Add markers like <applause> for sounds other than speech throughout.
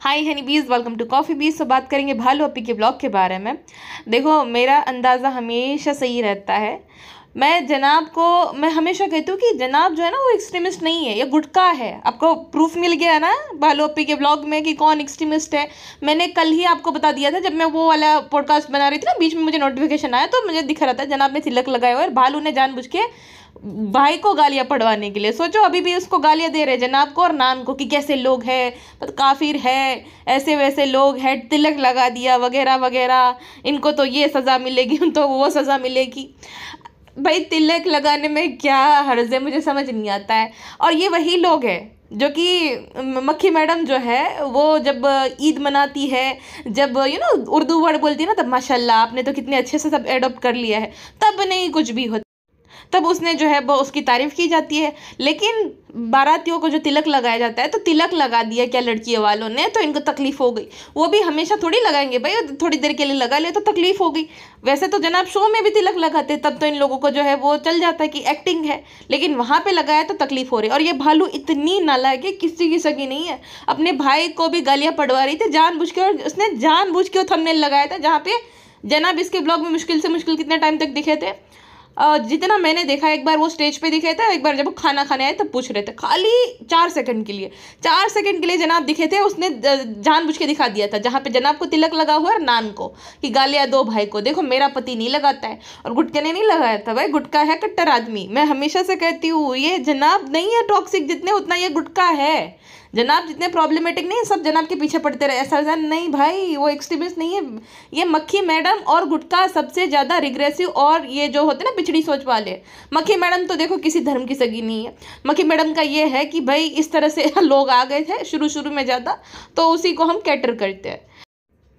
हाय हनी बीज welcome to coffee बीज तो बात करेंगे भालू अपी के ब्लॉग के बारे में देखो मेरा अंदाज़ा हमेशा सही रहता है मैं जनाब को मैं हमेशा कहती हूँ कि जनाब जो है ना वो एक्सट्रीमिस्ट नहीं है ये गुटका है आपको प्रूफ मिल गया ना भालू अपी के ब्लॉग में कि कौन एक्सट्रीमिस्ट है मैंने कल ही आपको बता दिया था जब मैं वो वाला पॉडकास्ट बना रही थी ना बीच में मुझे नोटिफिकेशन आया तो मुझे दिख रहा था जनाब ने तिलक लगाया और भालू ने जानबूझ के भाई को गालियाँ पढ़वाने के लिए सोचो अभी भी उसको गालियाँ दे रहे जनाब को और नान को कि कैसे लोग हैं काफिर है ऐसे वैसे लोग हैं तिलक लगा दिया वगैरह वगैरह इनको तो ये सज़ा मिलेगी तो वो सज़ा मिलेगी भाई तिलक लगाने में क्या हर्ज है मुझे समझ नहीं आता है और ये वही लोग हैं जो कि मक्खी मैडम जो है वो जब ईद मनाती है जब यू नो उर्दू वर्ड बोलती है ना तब माशाल्लाह आपने तो कितने अच्छे से सब एडोप्ट कर लिया है तब नहीं कुछ भी होता तब उसने जो है वो उसकी तारीफ़ की जाती है लेकिन बारातियों को जो तिलक लगाया जाता है तो तिलक लगा दिया क्या लड़की वालों ने तो इनको तकलीफ़ हो गई वो भी हमेशा थोड़ी लगाएंगे भाई थोड़ी देर के लिए लगा ले तो तकलीफ़ हो गई वैसे तो जनाब शो में भी तिलक लगाते तब तो इन लोगों को जो है वो चल जाता है कि एक्टिंग है लेकिन वहाँ पर लगाया तो तकलीफ़ हो रही और ये भालू इतनी नाला है कि किसी की सगी नहीं है अपने भाई को भी गालियाँ पड़वा रही थी जान के और उसने जान के थंबनेल लगाया था जहाँ पे जनाब इसके ब्लॉग में मुश्किल से मुश्किल कितने टाइम तक दिखे थे जितना मैंने देखा एक बार वो स्टेज पे दिखे थे एक बार जब वो खाना खाने आए तब तो पूछ रहे थे खाली चार सेकंड के लिए चार सेकंड के लिए जनाब दिखे थे उसने जानबूझ के दिखा दिया था जहाँ पे जनाब को तिलक लगा हुआ है नान को कि गालिया दो भाई को देखो मेरा पति नहीं लगाता है और गुटके ने नहीं लगाया था भाई गुटका है कट्टर आदमी मैं हमेशा से कहती हूँ ये जनाब नहीं है टॉक्सिक जितने उतना ये गुटका है जनाब जितने प्रॉब्लमेटिक नहीं सब जनाब के पीछे पड़ते रहे ऐसा नहीं भाई वो एक्सट्रीमिस्ट नहीं है ये मक्खी मैडम और गुटका सबसे ज़्यादा रिग्रेसिव और ये जो होते ना पिछड़ी सोच वाले मक्खी मैडम तो देखो किसी धर्म की सगी नहीं है मक्खी मैडम का ये है कि भाई इस तरह से <laughs> लोग आ गए थे शुरू शुरू में ज़्यादा तो उसी को हम कैटर करते हैं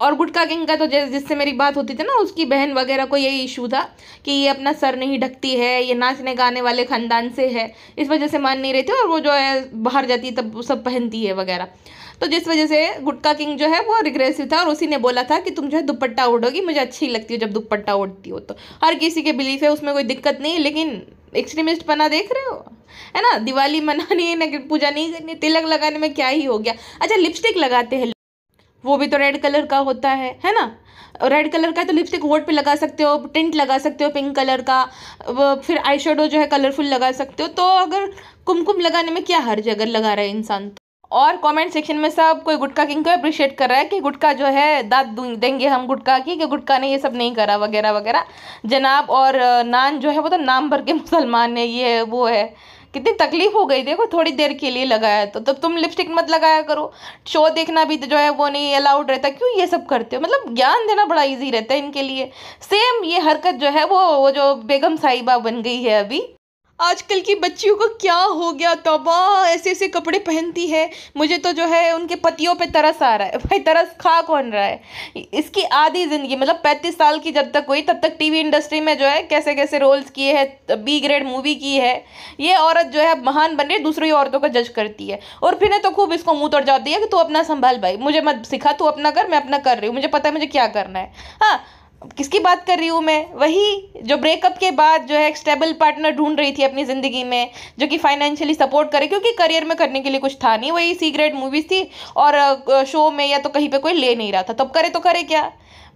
और गुटका किंग का तो जैसे जिससे मेरी बात होती थी ना उसकी बहन वगैरह को यही इशू था कि ये अपना सर नहीं ढकती है ये नाचने गाने वाले ख़ानदान से है इस वजह से मान नहीं रहती और वो जो है बाहर जाती तब सब पहनती है वगैरह तो जिस वजह से गुटका किंग जो है वो रिग्रेसिव था और उसी ने बोला था कि तुम जो है दुपट्टा उड़ोगी मुझे अच्छी लगती हो जब दुपट्टा उड़ती हो तो हर किसी के बिलीफ है उसमें कोई दिक्कत नहीं लेकिन एक्सट्रीमिस्ट पना देख रहे हो है ना दिवाली मनानी है ना पूजा नहीं करनी तिलक लगाने में क्या ही हो गया अच्छा लिपस्टिक लगाते हैं वो भी तो रेड कलर का होता है है ना रेड कलर का है तो लिपस्टिक वोट पे लगा सकते हो टिंट लगा सकते हो पिंक कलर का फिर आई जो है कलरफुल लगा सकते हो तो अगर कुमकुम लगाने में क्या हर्ज अगर लगा रहा है इंसान तो और कमेंट सेक्शन में सब कोई गुटका किंग को अप्रिशिएट कर रहा है कि गुटका जो है दाद देंगे हम गुटका की कि गुटका ने ये सब नहीं करा वगैरह वगैरह जनाब और नान जो है वो तो नाम भर के <laughs> मुसलमान है ये है वो है कितनी तकलीफ हो गई देखो थोड़ी देर के लिए लगाया तो तब तुम लिपस्टिक मत लगाया करो शो देखना भी तो जो है वो नहीं अलाउड रहता क्यों ये सब करते हो मतलब ज्ञान देना बड़ा ईजी रहता है इनके लिए सेम ये हरकत जो है वो वो जो बेगम साहिबा बन गई है अभी आजकल की बच्चियों को क्या हो गया तबाह ऐसे ऐसे कपड़े पहनती है मुझे तो जो है उनके पतियों पे तरस आ रहा है भाई तरस खा कौन रहा है इसकी आधी ज़िंदगी मतलब पैंतीस साल की जब तक हुई तब तक टीवी इंडस्ट्री में जो है कैसे कैसे रोल्स किए हैं बी ग्रेड मूवी की है ये औरत जो है महान बन रही दूसरी औरतों का जज करती है और फिर ने तो खूब इसको मुँह तोड़ जाती है कि तू अपना संभाल भाई मुझे मत सिखा तू अपना कर मैं अपना कर रही हूँ मुझे पता है मुझे क्या करना है हाँ किसकी बात कर रही हूँ मैं वही जो ब्रेकअप के बाद जो है एक स्टेबल पार्टनर ढूंढ रही थी अपनी ज़िंदगी में जो कि फाइनेंशियली सपोर्ट करे क्योंकि करियर में करने के लिए कुछ था नहीं वही सीक्रेट मूवीज़ थी और शो में या तो कहीं पे कोई ले नहीं रहा था तब करे तो करे क्या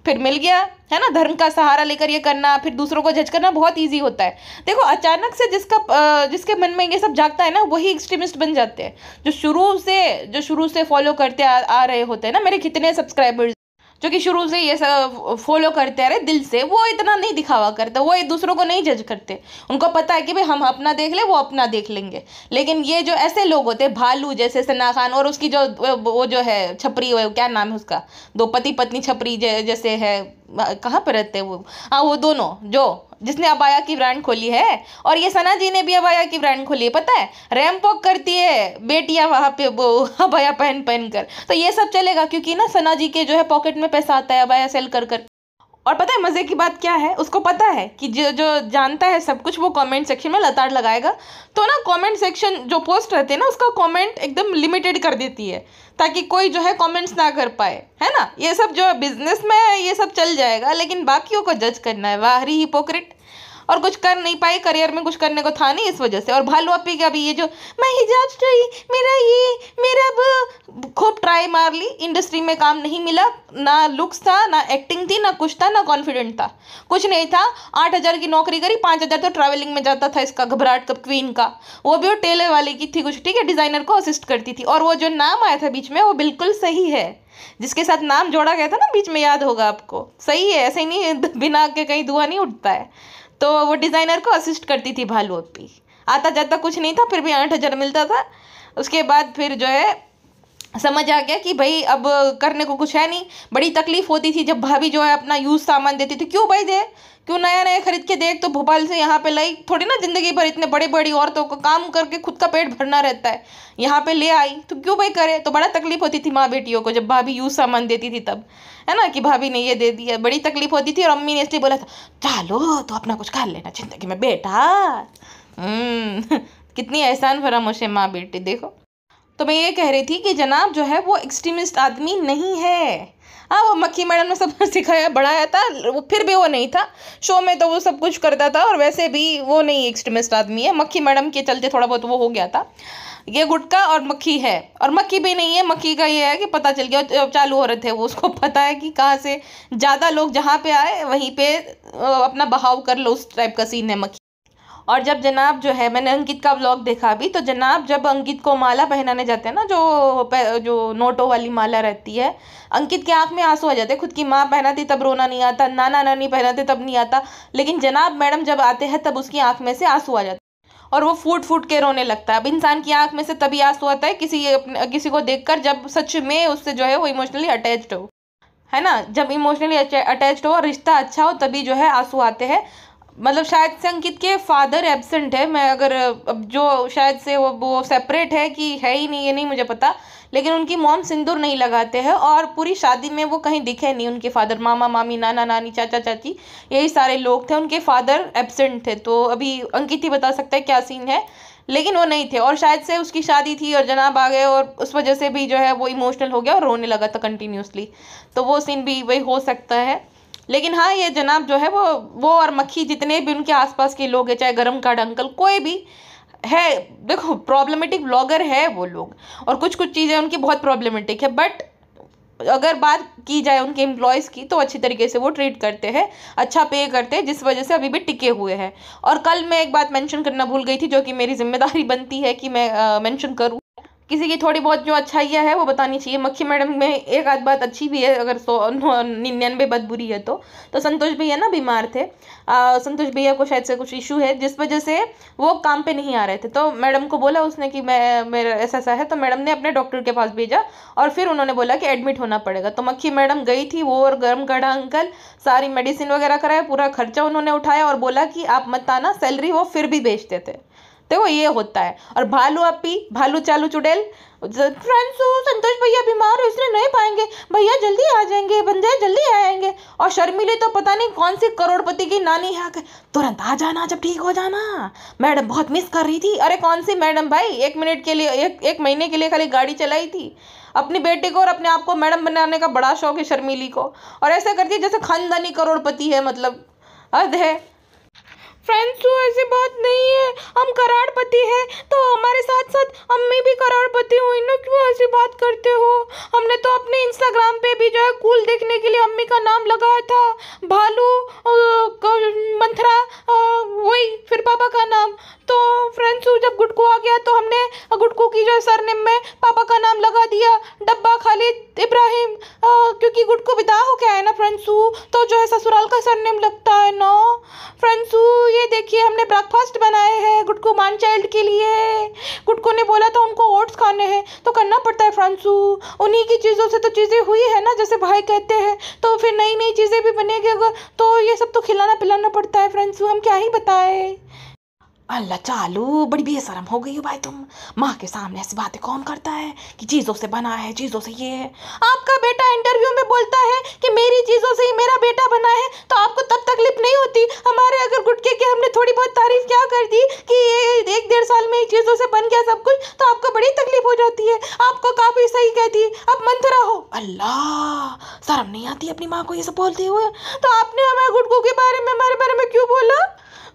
फिर मिल गया है ना धर्म का सहारा लेकर ये करना फिर दूसरों को जज करना बहुत ईजी होता है देखो अचानक से जिसका जिसके मन में ये सब जागता है ना वही एक्सट्रीमिस्ट बन जाते हैं जो शुरू से जो शुरू से फॉलो करते आ, आ रहे होते हैं ना मेरे कितने सब्सक्राइबर्स जो कि शुरू से ये सब फॉलो करते आ रहे दिल से वो इतना नहीं दिखावा करते वो एक दूसरों को नहीं जज करते उनको पता है कि भाई हम अपना देख ले वो अपना देख लेंगे लेकिन ये जो ऐसे लोग होते हैं भालू जैसे सना खान और उसकी जो वो जो है छपरी वो क्या नाम है उसका दो पति पत्नी छपरी जैसे है कहाँ पर रहते हैं वो हाँ वो दोनों जो जिसने अबाया की ब्रांड खोली है और ये सना जी ने भी अबाया की ब्रांड खोली है पता है रैम पॉक करती है बेटियां वहाँ पे वो <laughs> अबाया पहन पहन कर तो ये सब चलेगा क्योंकि ना सना जी के जो है पॉकेट में पैसा आता है अबाया सेल कर कर और पता है मज़े की बात क्या है उसको पता है कि जो जो जानता है सब कुछ वो कमेंट सेक्शन में लताड़ लगाएगा तो ना कमेंट सेक्शन जो पोस्ट रहते हैं ना उसका कमेंट एकदम लिमिटेड कर देती है ताकि कोई जो है कमेंट्स ना कर पाए है ना ये सब जो बिजनेस में है ये सब चल जाएगा लेकिन बाकियों को जज करना है वाहरी हिपोक्रेट और कुछ कर नहीं पाए करियर में कुछ करने को था नहीं इस वजह से और भालू अपी का भी ये जो मैं हिजाज चाहिए मेरा ये मेरा अब खूब ट्राई मार ली इंडस्ट्री में काम नहीं मिला ना लुक्स था ना एक्टिंग थी ना कुछ था ना कॉन्फिडेंट था कुछ नहीं था आठ हज़ार की नौकरी करी पाँच हज़ार तो ट्रैवलिंग में जाता था इसका घबराहट कब क्वीन का वो भी वो टेलर वाले की थी कुछ ठीक है डिज़ाइनर को असिस्ट करती थी और वो जो नाम आया था बीच में वो बिल्कुल सही है जिसके साथ नाम जोड़ा गया था ना बीच में याद होगा आपको सही है ऐसे ही नहीं बिना के कहीं धुआं नहीं उठता है तो वो डिज़ाइनर को असिस्ट करती थी भालू अपी आता जाता कुछ नहीं था फिर भी आठ हज़ार मिलता था उसके बाद फिर जो है समझ आ गया कि भाई अब करने को कुछ है नहीं बड़ी तकलीफ होती थी जब भाभी जो है अपना यूज़ सामान देती थी क्यों भाई दे क्यों नया नया खरीद के देख तो भोपाल से यहाँ पे लाई थोड़ी ना ज़िंदगी भर इतने बड़े बड़ी औरतों को काम करके खुद का पेट भरना रहता है यहाँ पे ले आई तो क्यों भाई करे तो बड़ा तकलीफ होती थी माँ बेटियों को जब भाभी यूज़ सामान देती थी तब है ना कि भाभी ने ये दे दिया बड़ी तकलीफ होती थी और अम्मी ने इसलिए बोला था चलो तो अपना कुछ कर लेना जिंदगी में बेटा हम्म, <laughs> कितनी एहसान फरामोश है माँ बेटी देखो तो मैं ये कह रही थी कि जनाब जो है वो एक्सट्रीमिस्ट आदमी नहीं है हाँ वो मक्खी मैडम ने सब सिखाया बढ़ाया था वो फिर भी वो नहीं था शो में तो वो सब कुछ करता था और वैसे भी वो नहीं एक्सट्रीमिस्ट आदमी है मक्खी मैडम के चलते थोड़ा बहुत वो हो गया था ये गुटका और मक्खी है और मक्खी भी नहीं है मक्खी का ये है कि पता चल गया जब चालू हो रहे थे वो उसको पता है कि कहाँ से ज़्यादा लोग जहाँ पे आए वहीं पे अपना बहाव कर लो उस टाइप का सीन है मक्खी और जब जनाब जो है मैंने अंकित का ब्लॉग देखा भी तो जनाब जब अंकित को माला पहनाने जाते हैं ना जो जो नोटों वाली माला रहती है अंकित के आँख में आंसू आ जाते हैं खुद की माँ पहनाती तब रोना नहीं आता नाना नानी पहनाते तब नहीं आता लेकिन जनाब मैडम जब आते हैं तब उसकी आँख में से आंसू आ जाते और वो फूट फूट के रोने लगता है अब इंसान की आँख में से तभी आंसू आता है किसी अपने किसी को देख जब सच में उससे जो है वो इमोशनली अटैच्ड हो है ना जब इमोशनली अटैच्ड हो और रिश्ता अच्छा हो तभी जो है आंसू आते हैं मतलब शायद से अंकित के फादर एबसेंट है मैं अगर अब जो शायद से वो वो सेपरेट है कि है ही नहीं ये नहीं मुझे पता लेकिन उनकी मॉम सिंदूर नहीं लगाते हैं और पूरी शादी में वो कहीं दिखे नहीं उनके फादर मामा मामी नाना नानी चाचा चाची यही सारे लोग थे उनके फादर एबसेंट थे तो अभी अंकित ही बता सकता है क्या सीन है लेकिन वो नहीं थे और शायद से उसकी शादी थी और जनाब आ गए और उस वजह से भी जो है वो इमोशनल हो गया और रोने लगा था कंटिन्यूसली तो वो सीन भी वही हो सकता है लेकिन हाँ ये जनाब जो है वो वो और मक्खी जितने भी उनके आसपास के लोग हैं चाहे गर्म कार्ड अंकल कोई भी है देखो प्रॉब्लमेटिक ब्लॉगर है वो लोग और कुछ कुछ चीज़ें उनकी बहुत प्रॉब्लमेटिक है बट अगर बात की जाए उनके एम्प्लॉयज़ की तो अच्छी तरीके से वो ट्रीट करते हैं अच्छा पे करते हैं जिस वजह से अभी भी टिके हुए हैं और कल मैं एक बात मेंशन करना भूल गई थी जो कि मेरी जिम्मेदारी बनती है कि मैं मेंशन करूँ किसी की थोड़ी बहुत जो अच्छाइयाँ है वो बतानी चाहिए मक्खी मैडम में एक आध बात अच्छी भी है अगर सौ निन्यानवे बात बुरी है तो तो संतोष भैया ना बीमार थे आ, संतोष भैया को शायद से कुछ इशू है जिस वजह से वो काम पे नहीं आ रहे थे तो मैडम को बोला उसने कि मैं मेरा ऐसा ऐसा है तो मैडम ने अपने डॉक्टर के पास भेजा और फिर उन्होंने बोला कि एडमिट होना पड़ेगा तो मक्खी मैडम गई थी वो और गर्म गढ़ा अंकल सारी मेडिसिन वगैरह कराया पूरा खर्चा उन्होंने उठाया और बोला कि आप मत आना सैलरी वो फिर भी भेजते थे देखो ये होता है और भालू अपी भालू चालू चुड़ैल संतोष भैया बीमार हो इसलिए नहीं पाएंगे भैया जल्दी आ जाएंगे बंदे जल्दी आएंगे और शर्मिले तो पता नहीं कौन सी करोड़पति की नानी है तुरंत आ जाना जब ठीक हो जाना मैडम बहुत मिस कर रही थी अरे कौन सी मैडम भाई एक मिनट के लिए एक एक महीने के लिए खाली गाड़ी चलाई थी अपनी बेटे को और अपने आप को मैडम बनाने का बड़ा शौक है शर्मिली को और ऐसा करती है जैसे खानदानी करोड़पति है मतलब अर्ध है फ्रेंड्स तो ऐसे बात नहीं है हम करोड़पति हैं तो हमारे साथ साथ अम्मी भी करोड़पति हुई ना क्यों ऐसी बात करते हो हमने तो अपने इंस्टाग्राम पे भी जो है कूल देखने के लिए अम्मी का नाम लगाया था भालू मंथरा वही फिर पापा का नाम तो फ्रेंड्स जब गुटकू आ गया तो हमने गुटकू की जो सरनेम में पापा का नाम लगा दिया डब्बा खालिद इब्राहिम क्योंकि गुटकू विदा हो गया है ना फ्रेंड्स तो जो है ससुराल का सरनेम लगता है ना फ्रेंड्स ये देखिए हमने ब्रेकफास्ट बनाए हैं गुटकू मान चाइल्ड के लिए गुटकू ने बोला था उनको ओट्स खाने हैं तो करना पड़ता है फ्रेंड्स उन्हीं की चीज़ों से तो चीज़ें हुई है ना जैसे भाई कहते हैं तो फिर नई नई चीज़ें भी बनेगी अगर तो ये सब तो खिलाना पिलाना पड़ता है फ्रेंड्स हम क्या ही बताएं अल्लाह चालू बड़ी बेसरम हो गई हो भाई तुम माँ के सामने ऐसी बातें कौन करता है कि चीज़ों से बना है चीज़ों से ये है आपका बेटा इंटरव्यू में बोलता है कि मेरी चीज़ों से ही मेरा बेटा बना है तो आपको तब तकलीफ नहीं होती हमारे अगर गुटके की हमने थोड़ी बहुत तारीफ क्या कर दी कि ये एक डेढ़ साल में चीज़ों से बन गया सब कुछ तो आपको बड़ी तकलीफ हो जाती है आपको काफ़ी सही कहती है अब मंथरा हो अल्लाह शर्म नहीं आती अपनी माँ को ये सब बोलते हुए तो आपने हमारे गुटकों के बारे में हमारे बारे में क्यों बोला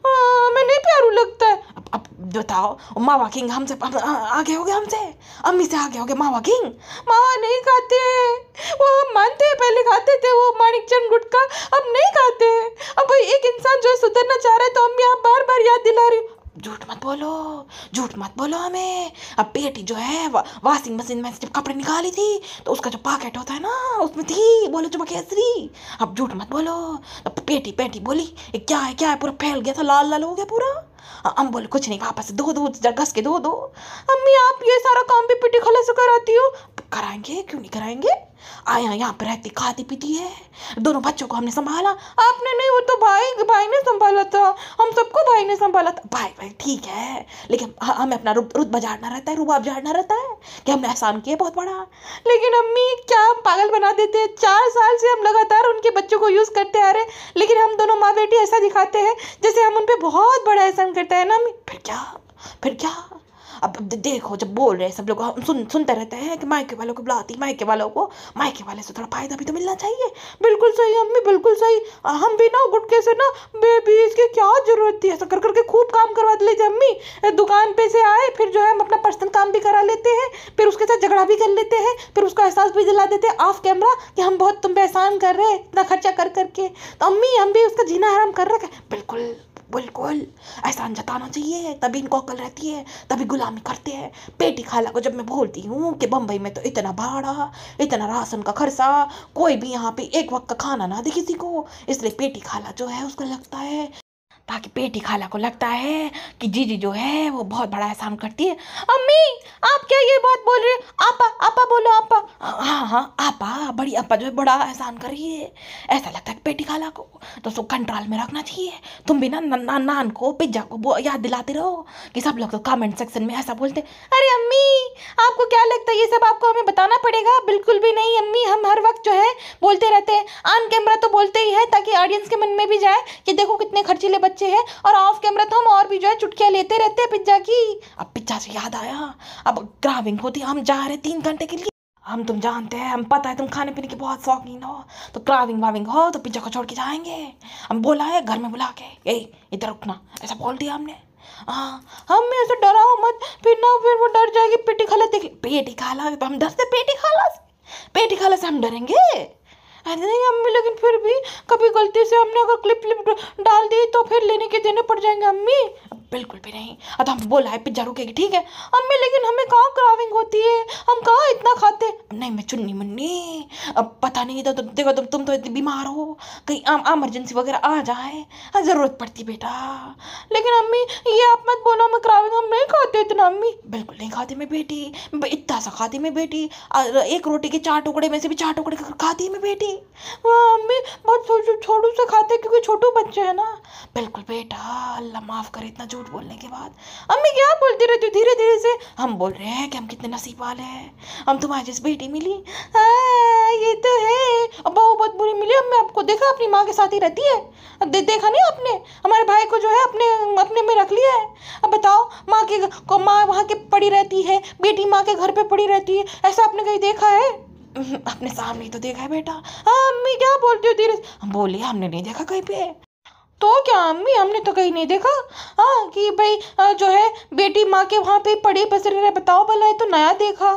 हाँ, मैं नहीं प्यारू लगता है अब अब बताओ मावा किंग हमसे आगे हो गए हमसे अम्मी से आगे हो गए मावा किंग मावा नहीं खाते वो हम मानते हैं पहले खाते थे वो माणिक चंद गुटका अब नहीं खाते अब भाई एक इंसान जो सुधरना चाह रहा है तो अम्मी आप बार बार याद दिला रही झूठ मत बोलो झूठ मत बोलो हमें अब बेटी जो है वॉशिंग मशीन में जब कपड़े निकाली थी तो उसका जो पॉकेट होता है ना उसमें थी बोले चुपा केसरी अब झूठ मत बोलो अब पेटी पेटी बोली ये क्या है क्या है पूरा फैल गया था लाल लाल हो गया पूरा हाँ, हम बोले कुछ नहीं वापस दो दो घस के दो दो अम्मी आप ये सारा काम भी पिटी खला से कराती हो कराएंगे क्यों नहीं कराएंगे आया यहाँ पर रहती खाती पीती है दोनों बच्चों को हमने संभाला आपने नहीं वो तो भाई भाई ने संभाला था हम सबको भाई ने संभाला था भाई भाई ठीक है लेकिन हमें अपना रुत बजाड़ना रहता है रुबाब झाड़ना रहता है कि हमने एहसान किया बहुत बड़ा लेकिन अम्मी क्या हम पागल बना देते हैं चार साल से हम लगातार उनके बच्चों को यूज़ करते आ रहे लेकिन हम दोनों माँ बेटी ऐसा दिखाते हैं जैसे हम उन पर बहुत बड़ा एहसान करते हैं ना अम्मी फिर क्या फिर क्या अब देखो जब बोल रहे हैं सब लोग हम सुन सुनते रहते हैं कि मायके वालों को बुलाती मायके वालों को मायके वाले से थोड़ा फायदा भी तो मिलना चाहिए बिल्कुल सही अम्मी बिल्कुल सही हम भी ना गुटके से ना बेबी इसकी क्या जरूरत थी ऐसा कर करके खूब काम करवा लेते अम्मी दुकान पे से आए फिर जो है हम अपना पर्सनल काम भी करा लेते हैं फिर उसके साथ झगड़ा भी कर लेते हैं फिर उसका एहसास भी दिला देते हैं ऑफ कैमरा कि हम बहुत तुम पे एहसान कर रहे हैं इतना खर्चा कर करके तो अम्मी हम भी उसका जीना हराम कर रखा है बिल्कुल बिल्कुल एहसान जताना चाहिए तभी इनको अकल रहती है तभी गुलामी करते हैं पेटी खाला को जब मैं बोलती हूँ कि बम्बई में तो इतना भाड़ा इतना राशन का खर्चा कोई भी यहाँ पे एक वक्त का खाना ना दे किसी को इसलिए पेटी खाला जो है उसको लगता है ताकि पेटी खाला को लगता है कि जीजी जो है वो बहुत बड़ा एहसान करती है अम्मी आप क्या ये बात बोल रहे हो आपा आपा बोलो आपा हाँ हाँ आपा बड़ी आपा जो है बड़ा एहसान कर रही है ऐसा लगता है कि पेटी खाला को तो उसको कंट्रोल में रखना चाहिए तुम भी ना, ना नान को पिज्जा को याद दिलाते रहो कि सब लोग तो कमेंट सेक्शन में ऐसा बोलते अरे अम्मी आपको क्या लगता है ये सब आपको हमें बताना पड़ेगा बिल्कुल भी नहीं अम्मी हम हर वक्त जो है बोलते रहते हैं ऑन कैमरा तो बोलते ही है ताकि ऑडियंस के मन में भी जाए कि देखो कितने खर्चीले बच्चे बच्चे हैं और ऑफ कैमरा तो हम और भी जो है चुटकियाँ लेते रहते हैं पिज्जा की अब पिज्जा से याद आया अब ग्राविंग होती हम जा रहे तीन घंटे के लिए हम तुम जानते हैं हम पता है तुम खाने पीने के बहुत शौकीन हो तो क्राविंग वाविंग हो तो पिज्जा को छोड़ के जाएंगे हम बोला है घर में बुला के ए इधर रुकना ऐसा बोल दिया हमने हाँ हम मैं ऐसे डराओ मत फिर ना फिर वो डर जाएगी पेटी खाला देख पेटी खाला तो हम डरते पेटी खाला से पेटी खाला से हम डरेंगे अरे अम्मी लेकिन फिर भी कभी गलती से हमने अगर क्लिप क्लिप डाल दी तो फिर लेने के देने पड़ जाएंगे अम्मी बिल्कुल भी नहीं अब हम बोला है पिज्जा रुकेगी ठीक है अम्मी लेकिन हमें कहाँ क्राविंग होती है हम कहाँ इतना खाते नहीं मैं चुन्नी मुन्नी अब पता नहीं तो, देखो तुम तुम तो इतनी बीमार हो कहीं आम एमरजेंसी वगैरह आ जाए हाँ, ज़रूरत पड़ती बेटा लेकिन अम्मी ये आप मत बोलो मैं क्राविंग हम नहीं खाते इतना अम्मी बिल्कुल नहीं खाती मैं बेटी इतना सा खाती मैं बेटी एक रोटी के चार टुकड़े में से भी चार टुकड़े खाती मैं बेटी वाह अम्मी बहुत छोटू से खाते क्योंकि छोटू बच्चे हैं ना बिल्कुल बेटा अल्लाह माफ़ करे इतना झूठ बोलने के बाद अम्मी क्या बोलते रहते धीरे धीरे से हम बोल रहे हैं कि हम कितने नसीब वाले हैं हम तुम्हारी जैसे बेटी मिली आ, हाँ, ये तो है अब बहू बहुत बुरी मिली अम्मी आपको देखा अपनी माँ के साथ ही रहती है दे, देखा नहीं आपने हमारे भाई को जो है अपने अपने में रख लिया है अब बताओ माँ के माँ वहाँ के पड़ी रहती है बेटी माँ के घर पर पड़ी रहती है ऐसा आपने कहीं देखा है <laughs> अपने सामने तो देखा है बेटा हाँ अम्मी क्या बोलती हो धीरे हम बोले हमने नहीं देखा कहीं पे तो क्या अम्मी हमने तो कहीं नहीं देखा हाँ कि भाई जो है बेटी माँ के वहाँ पे पड़ी पसर रहे बताओ भला है तो नया देखा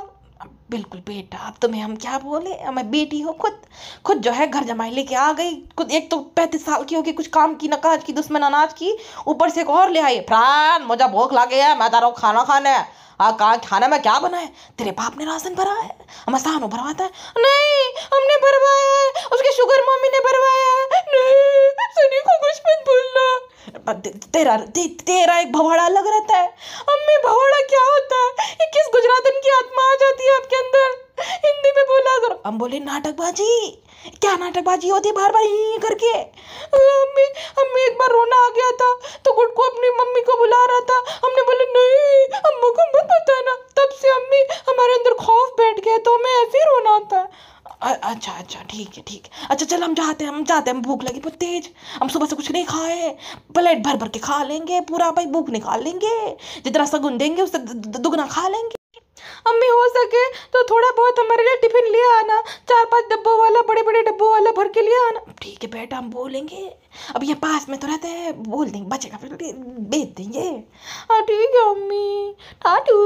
बिल्कुल बेटा अब तुम्हें हम क्या बोले मैं बेटी हो खुद खुद जो है घर जमाई लेके आ गई खुद एक तो पैंतीस साल की होगी कुछ काम की नकाज की दुश्मन अनाज की ऊपर से एक और ले आई फ्रान मुझे भूख लगी है मैं जा रहा खाना खाने कहा खाना में क्या बना है तेरे बाप ने राशन भरा है मस्तानो भरवाता है नहीं हमने भरवाया है उसके शुगर मम्मी ने भरवाया है नहीं सनी को कुछ मत बोलना तेरा ते, तेरा एक भवाड़ा अलग रहता है अम्मी भवाड़ा क्या होता है ये किस गुजरातन की आत्मा आ जाती है आपके अंदर हिंदी में बोला करो हम बोले नाटकबाजी क्या नाटकबाजी होती बार बार यही करके अम्मी अम्मी एक बार रोना आ गया था तो गुड को अपनी मम्मी को बुला रहा था हमने बोला नहीं अम्मा को मत बताना तब से अम्मी हमारे अंदर खौफ बैठ गया तो हमें ऐसे ही रोना आता है अच्छा अच्छा ठीक है ठीक है अच्छा चल हम जाते हैं हम जाते हैं हम भूख लगी बहुत तेज हम सुबह से कुछ नहीं खाए प्लेट भर भर के खा लेंगे पूरा भाई भूख निकाल लेंगे जितना सगुन देंगे उससे दुगना खा लेंगे अम्मी हो सके तो थोड़ा बहुत हमारे लिए टिफिन ले आना चार पांच डब्बों वाला बड़े बड़े डब्बों वाला भर के ले आना ठीक है बेटा हम बोलेंगे अब ये पास में तो रहते हैं बोल देंगे बचेगा फिर बेच देंगे हाँ ठीक है अम्मी टाटू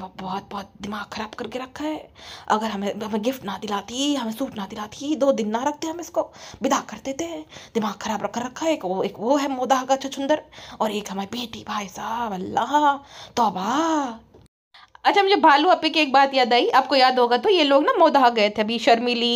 बहुत बहुत दिमाग ख़राब करके रखा है अगर हमें हमें गिफ्ट ना दिलाती हमें सूट ना दिलाती दो दिन ना रखते हम इसको विदा कर देते दिमाग ख़राब रख रखा है एक वो एक वो है मोदा का छछुंदर और एक हमारी बेटी भाई साहब अल्लाह तोबा अच्छा मुझे भालू अपे की एक बात याद आई आपको याद होगा तो ये लोग ना मोदहा गए थे अभी शर्मिली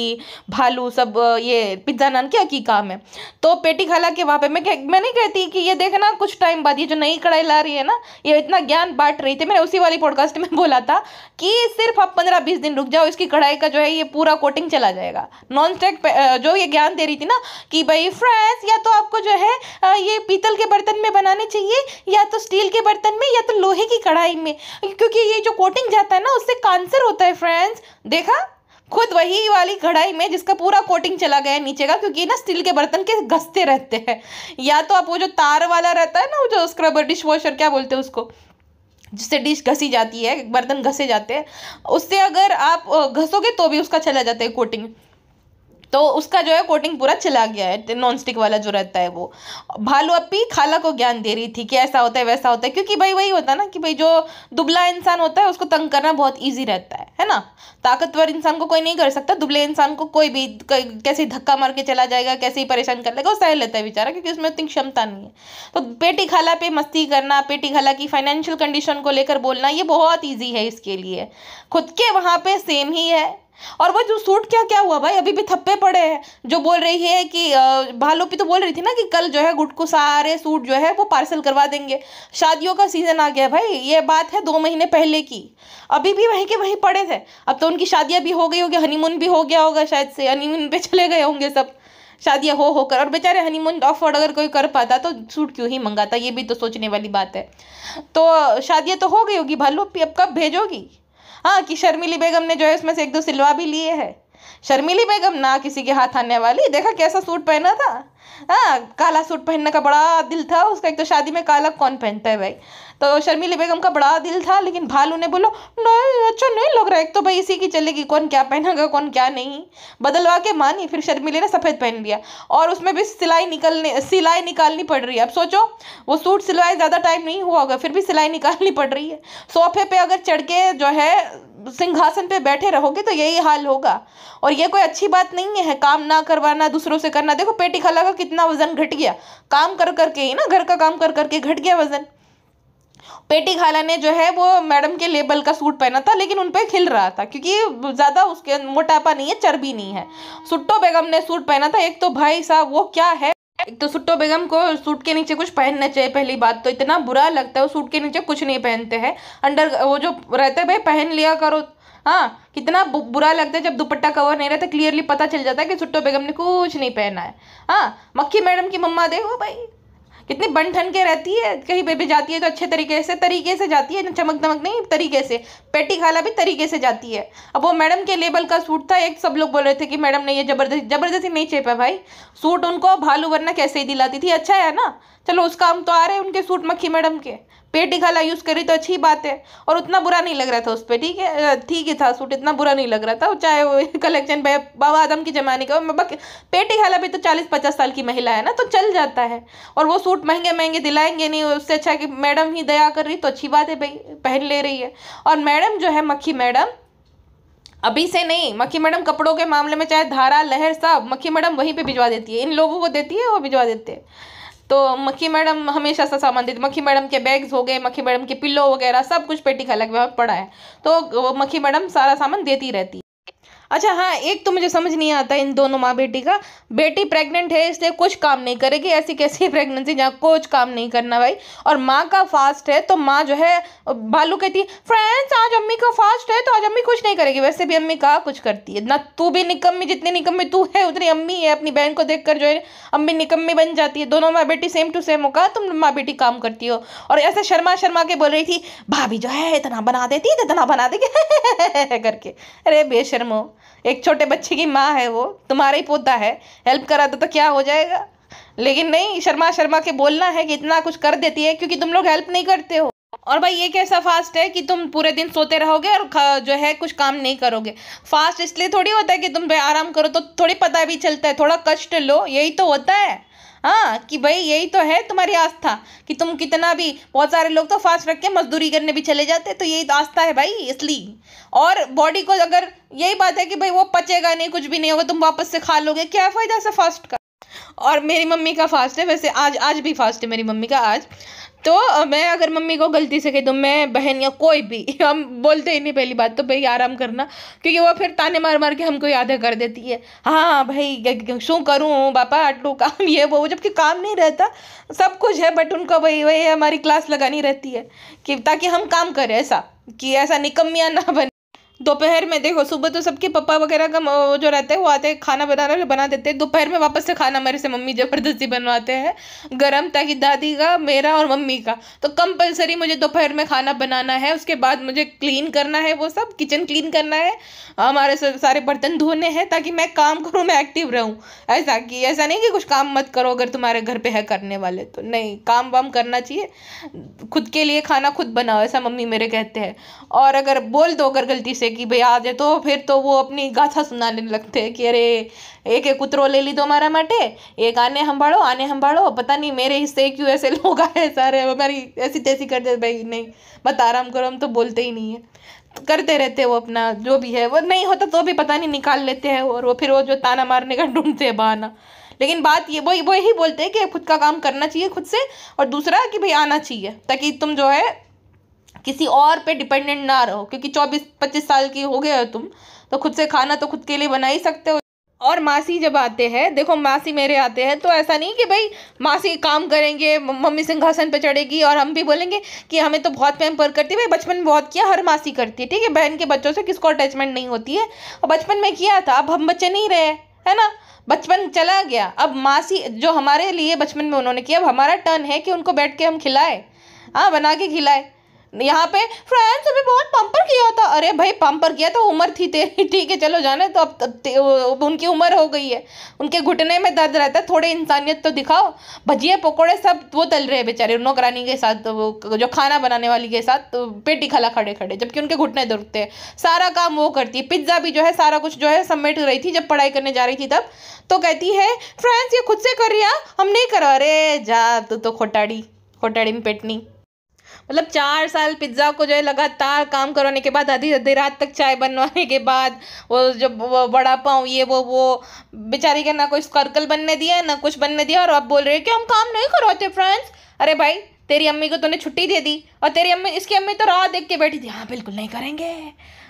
भालू सब ये पिज्ज़ा नान क्या की काम है तो पेटी खाला के वहाँ पे मैं मैं नहीं कहती कि ये देखना कुछ टाइम बाद ये जो नई कढ़ाई ला रही है ना ये इतना ज्ञान बांट रही थी मैंने उसी वाली पॉडकास्ट में <laughs> बोला था कि सिर्फ आप पंद्रह बीस दिन रुक जाओ इसकी कढ़ाई का जो है ये पूरा कोटिंग चला जाएगा नॉन स्टेक जो ये ज्ञान दे रही थी ना कि भाई फ्रेंड्स या तो आपको जो है ये पीतल के बर्तन में बनाने चाहिए या तो स्टील के बर्तन में या तो लोहे की कढ़ाई में क्योंकि ये जो कोटिंग जाता है ना उससे कैंसर होता है फ्रेंड्स देखा खुद वही वाली कढ़ाई में जिसका पूरा कोटिंग चला गया है नीचे का क्योंकि ना स्टील के बर्तन के घसते रहते हैं या तो आप वो जो तार वाला रहता है ना वो जो स्क्रबर डिश वॉशर क्या बोलते हैं उसको जिससे डिश घसी जाती है बर्तन घसे जाते हैं उससे अगर आप घसोगे तो भी उसका चला जाता है कोटिंग तो उसका जो है कोटिंग पूरा चला गया है नॉन स्टिक वाला जो रहता है वो भालू अपी खाला को ज्ञान दे रही थी कि ऐसा होता है वैसा होता है क्योंकि भाई वही होता है ना कि भाई जो दुबला इंसान होता है उसको तंग करना बहुत ईजी रहता है है ना ताकतवर इंसान को कोई नहीं कर सकता दुबले इंसान को कोई भी कैसे धक्का मार के चला जाएगा कैसे ही परेशान कर लेगा वो सह लेता है बेचारा क्योंकि उसमें उतनी क्षमता नहीं है तो पेटी खाला पे मस्ती करना पेटी खाला की फाइनेंशियल कंडीशन को लेकर बोलना ये बहुत ईजी है इसके लिए खुद के वहाँ पे सेम ही है और वो जो सूट क्या क्या हुआ भाई अभी भी थप्पे पड़े हैं जो बोल रही है कि भालोपी तो बोल रही थी ना कि कल जो है गुट को सारे सूट जो है वो पार्सल करवा देंगे शादियों का सीज़न आ गया भाई ये बात है दो महीने पहले की अभी भी वहीं के वहीं पड़े थे अब तो उनकी शादियाँ भी हो गई होगी हनीमून भी हो गया होगा शायद से हनीमून पे चले गए होंगे सब शादियाँ हो होकर और बेचारे हनीमून अफोर्ड तो अगर कोई कर पाता तो सूट क्यों ही मंगाता ये भी तो सोचने वाली बात है तो शादियाँ तो हो गई होगी भालू अब कब भेजोगी हाँ कि शर्मिली बेगम ने जो है उसमें से एक दो सिलवा भी लिए है शर्मिली बेगम ना किसी के हाथ आने वाली देखा कैसा सूट पहना था हाँ काला सूट पहनने का बड़ा दिल था उसका एक तो शादी में काला कौन पहनता है भाई तो शर्मिले बेगम का बड़ा दिल था लेकिन भालू ने बोलो नहीं अच्छा नहीं लग रहा एक तो भाई इसी की चलेगी कौन क्या पहनेगा कौन क्या नहीं बदलवा के मानी फिर शर्मिले ने सफ़ेद पहन लिया और उसमें भी सिलाई निकलने सिलाई निकालनी पड़ रही है अब सोचो वो सूट सिलवाए ज़्यादा टाइम नहीं हुआ होगा फिर भी सिलाई निकालनी पड़ रही है सोफे पर अगर चढ़ के जो है सिंहासन पे बैठे रहोगे तो यही हाल होगा और ये कोई अच्छी बात नहीं है काम ना करवाना दूसरों से करना देखो पेटी खाला का कितना वजन घट गया काम कर करके ही ना घर का काम कर करके घट गया वजन पेटी खाला ने जो है वो मैडम के लेबल का सूट पहना था लेकिन उन पर खिल रहा था क्योंकि ज़्यादा उसके मोटापा नहीं है चर्बी नहीं है सुट्टो बेगम ने सूट पहना था एक तो भाई साहब वो क्या है एक तो सुट्टो बेगम को सूट के नीचे कुछ पहनना चाहिए पहली बात तो इतना बुरा लगता है वो सूट के नीचे कुछ नहीं पहनते हैं अंडर वो जो रहते भाई पहन लिया करो हाँ कितना बुरा लगता है जब दुपट्टा कवर नहीं रहता क्लियरली पता चल जाता है कि सुट्टो बेगम ने कुछ नहीं पहना है हाँ मक्खी मैडम की मम्मा देखो भाई कितनी बन ठन के रहती है कहीं पे भी जाती है तो अच्छे तरीके से तरीके से जाती है चमक दमक नहीं तरीके से पेटी खाला भी तरीके से जाती है अब वो मैडम के लेबल का सूट था एक सब लोग बोल रहे थे कि मैडम ने ये जबरदस्ती जबरदस्ती नहीं चेपा भाई सूट उनको भालू वरना कैसे ही दिलाती थी अच्छा है ना चलो उसका हम तो आ रहे हैं उनके सूट मक्खी मैडम के पेटी खाला यूज़ करी तो अच्छी बात है और उतना बुरा नहीं लग रहा था उस पर ठीक है ठीक ही था सूट इतना बुरा नहीं लग रहा था चाहे वो <laughs> कलेक्शन बाबा आदम के ज़माने का पेटी खाला भी तो चालीस पचास साल की महिला है ना तो चल जाता है और वो सूट महंगे महंगे दिलाएंगे नहीं उससे अच्छा कि मैडम ही दया कर रही तो अच्छी बात है भाई पहन ले रही है और मैडम जो है मक्खी मैडम अभी से नहीं मक्खी मैडम कपड़ों के मामले में चाहे धारा लहर सब मक्खी मैडम वहीं पर भिजवा देती है इन लोगों को देती है वो भिजवा देते हैं तो मक्खी मैडम हमेशा से संबंधित मक्खी मैडम के बैग्स हो गए मक्खी मैडम के पिल्लो वगैरह सब कुछ पेटी का में पड़ा है तो मक्खी मैडम सारा सामान देती रहती अच्छा हाँ एक तो मुझे समझ नहीं आता इन दोनों माँ बेटी का बेटी प्रेग्नेंट है इसलिए कुछ काम नहीं करेगी ऐसी कैसी प्रेगनेंसी <laughs> जहाँ कुछ काम नहीं करना भाई और माँ का फास्ट है तो माँ जो है भालू कहती है फ्रेंड्स आज अम्मी का फास्ट है तो आज अम्मी कुछ नहीं करेगी वैसे भी अम्मी कहा कुछ करती है ना तू भी निकम्मी जितनी निकम्मी तू है उतनी अम्मी है अपनी बहन को देख कर जो है अम्मी निकम्मी बन जाती है दोनों माँ बेटी सेम टू सेम होगा तुम माँ बेटी काम करती हो और ऐसे शर्मा शर्मा के बोल रही थी भाभी जो है इतना बना देती है इतना बना देगी <laughs> करके अरे बेशर्मो एक छोटे बच्चे की माँ है वो तुम्हारा ही पोता है हेल्प करा दो तो क्या हो जाएगा लेकिन नहीं शर्मा शर्मा के बोलना है कि इतना कुछ कर देती है क्योंकि तुम लोग हेल्प नहीं करते हो और भाई ये कैसा फास्ट है कि तुम पूरे दिन सोते रहोगे और जो है कुछ काम नहीं करोगे फास्ट इसलिए थोड़ी होता है कि तुम आराम करो तो थोड़ी पता भी चलता है थोड़ा कष्ट लो यही तो होता है हाँ कि भाई यही तो है तुम्हारी आस्था कि तुम कितना भी बहुत सारे लोग तो फास्ट रख के मजदूरी करने भी चले जाते तो यही तो आस्था है भाई इसलिए और बॉडी को अगर यही बात है कि भाई वो पचेगा नहीं कुछ भी नहीं होगा तुम वापस से खा लोगे क्या फ़ायदा से फास्ट का और मेरी मम्मी का फास्ट है वैसे आज आज भी फास्ट है मेरी मम्मी का आज तो मैं अगर मम्मी को गलती से कह दूँ मैं बहन या कोई भी <laughs> हम बोलते ही नहीं पहली बात तो भाई आराम करना क्योंकि वो फिर ताने मार मार के हमको याद कर देती है हाँ भाई शू करूँ पापा अटलू काम <laughs> ये वो जबकि काम नहीं रहता सब कुछ है बट उनको भाई वही हमारी क्लास लगानी रहती है कि ताकि हम काम करें ऐसा कि ऐसा निकम्मिया ना <laughs> बने दोपहर में देखो सुबह तो सबके पापा वगैरह का जो रहते हैं वो आते हैं खाना बनाना बना देते हैं दोपहर में वापस से खाना मेरे से मम्मी ज़बरदस्ती बनवाते हैं गर्म ताकि दादी का मेरा और मम्मी का तो कंपलसरी मुझे दोपहर में खाना बनाना है उसके बाद मुझे क्लीन करना है वो सब किचन क्लीन करना है हमारे सारे बर्तन धोने हैं ताकि मैं काम करूँ मैं एक्टिव रहूँ ऐसा कि ऐसा नहीं कि कुछ काम मत करो अगर तुम्हारे घर पर है करने वाले तो नहीं काम वाम करना चाहिए खुद के लिए खाना खुद बनाओ ऐसा मम्मी मेरे कहते हैं और अगर बोल दो अगर गलती से सोचे कि भाई तो तो वो अपनी गाथा सुनाने लगते અપની कि अरे एक एक कुतरो ले ली तो हमारा લીધો एक आने हम આને आने हम સંભાળો पता नहीं मेरे हिस्से क्यों ऐसे लोग आए सारे हमारी ऐसी तैसी कर दे भाई नहीं बता आराम करो हम तो बोलते ही नहीं है करते रहते वो अपना जो भी है वो नहीं होता तो भी पता नहीं निकाल लेते हैं और वो फिर वो जो ताना मारने का ढूंढते हैं बहाना लेकिन बात ये वो वो यही बोलते हैं कि खुद का काम करना चाहिए खुद से और दूसरा कि भाई आना चाहिए ताकि तुम जो है किसी और पे डिपेंडेंट ना रहो क्योंकि चौबीस पच्चीस साल की हो गए हो तुम तो खुद से खाना तो खुद के लिए बना ही सकते हो और मासी जब आते हैं देखो मासी मेरे आते हैं तो ऐसा नहीं कि भाई मासी काम करेंगे मम्मी सिंहासन पे चढ़ेगी और हम भी बोलेंगे कि हमें तो बहुत पर करती है भाई बचपन बहुत किया हर मासी करती है ठीक है बहन के बच्चों से किसको अटैचमेंट नहीं होती है और बचपन में किया था अब हम बच्चे नहीं रहे है ना बचपन चला गया अब मासी जो हमारे लिए बचपन में उन्होंने किया अब हमारा टर्न है कि उनको बैठ के हम खिलाए हाँ बना के खिलाए यहाँ पे फ्रेंड्स अभी बहुत पंपर किया था अरे भाई पंपर किया तो उम्र थी तेरी <laughs> ठीक है चलो जाने तो अब, अब उनकी उम्र हो गई है उनके घुटने में दर्द रहता है थोड़े इंसानियत तो दिखाओ भजिए पकोड़े सब वो तल रहे बेचारे नौकरानी के साथ वो जो खाना बनाने वाली के साथ तो पेटी खला खड़े खड़े जबकि उनके घुटने दुखते हैं सारा काम वो करती है पिज्ज़ा भी जो है सारा कुछ जो है समेट रही थी जब पढ़ाई करने जा रही थी तब तो कहती है फ्रेंड्स ये खुद से कर रिया हम नहीं करो अरे जा तू तो खोटाड़ी खोटाड़ी में पेटनी मतलब चार साल पिज्ज़ा को जो है लगातार काम करवाने के बाद आधी आधी रात तक चाय बनवाने के बाद वो जो बड़ा पाँव ये वो वो बेचारी का ना कोई कर्कल बनने दिया ना कुछ बनने दिया और आप बोल रहे हो कि हम काम नहीं करवाते फ्रेंड्स अरे भाई तेरी अम्मी को तूने छुट्टी दे दी और तेरी अम्मी इसकी अम्मी तो राह देख के बैठी थी हाँ बिल्कुल नहीं करेंगे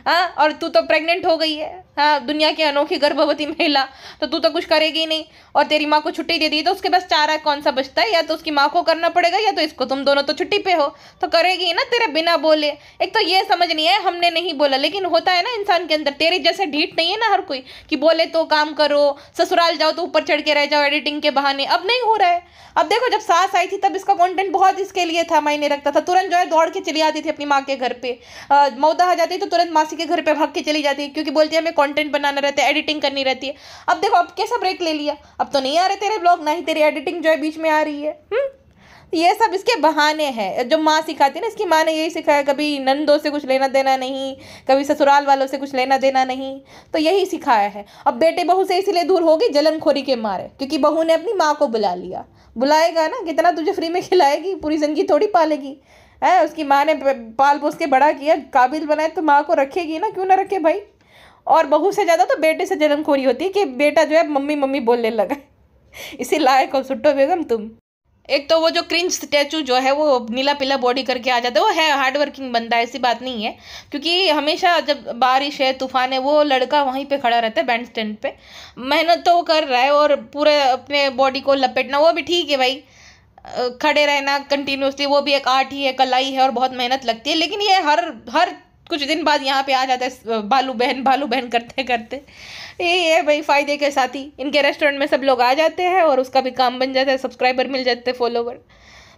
हाँ और तू तो प्रेग्नेंट हो गई है हाँ दुनिया की अनोखी गर्भवती महिला तो तू तो कुछ करेगी नहीं और तेरी माँ को छुट्टी दे दी तो उसके पास चारा कौन सा बचता है या तो उसकी माँ को करना पड़ेगा या तो इसको तुम दोनों तो छुट्टी पे हो तो करेगी ना तेरे बिना बोले एक तो ये समझ नहीं है हमने नहीं बोला लेकिन होता है ना इंसान के अंदर तेरे जैसे ढीठ नहीं है ना हर कोई कि बोले तो काम करो ससुराल जाओ तो ऊपर चढ़ के रह जाओ एडिटिंग के बहाने अब नहीं हो रहा है अब देखो जब सास आई थी तब इसका कॉन्टेंट बहुत इसके लिए था मायने रखता था तुरंत जो है दौड़ के चली आती थी अपनी माँ के घर पर मौदा आ जाती तो तुरंत मासी के घर पर भाग के चली जाती क्योंकि बोलती है हमें कंटेंट बनाना रहता है एडिटिंग करनी रहती है अब देखो अब कैसा ब्रेक ले लिया अब तो नहीं आ रहे तेरे ब्लॉग ना ही तेरी एडिटिंग जो है बीच में आ रही है हुँ? हम्म? ये सब इसके बहाने हैं जो माँ सिखाती है ना इसकी माँ ने यही सिखाया कभी नंदों से कुछ लेना देना नहीं कभी ससुराल वालों से कुछ लेना देना नहीं तो यही सिखाया है अब बेटे बहू से इसीलिए दूर हो गई जलनखोरी के मारे क्योंकि बहू ने अपनी माँ को बुला लिया बुलाएगा ना कितना तुझे फ्री में खिलाएगी पूरी ज़िंदगी थोड़ी पालेगी है उसकी माँ ने पाल पोस के बड़ा किया काबिल बनाए तो माँ को रखेगी ना क्यों ना रखे भाई और बहू से ज़्यादा तो बेटे से जलमखोरी होती है कि बेटा जो है मम्मी मम्मी बोलने लगा इसी लायक हो सुट्टो बेगम तुम एक तो वो जो क्रिंज स्टैचू जो है वो नीला पीला बॉडी करके आ जाता है वो है हार्ड वर्किंग बंदा ऐसी बात नहीं है क्योंकि हमेशा जब बारिश है तूफान है वो लड़का वहीं पे खड़ा रहता है बैंड स्टैंड पे मेहनत तो वो कर रहा है और पूरे अपने बॉडी को लपेटना वो भी ठीक है भाई खड़े रहना कंटिन्यूसली वो भी एक आर्ट ही है कलाई है और बहुत मेहनत लगती है लेकिन ये हर हर कुछ दिन बाद यहाँ पे आ जाता है भालू बहन भालू बहन करते करते यही है भाई फ़ायदे के साथ ही इनके रेस्टोरेंट में सब लोग आ जाते हैं और उसका भी काम बन जाता है सब्सक्राइबर मिल जाते हैं फॉलोवर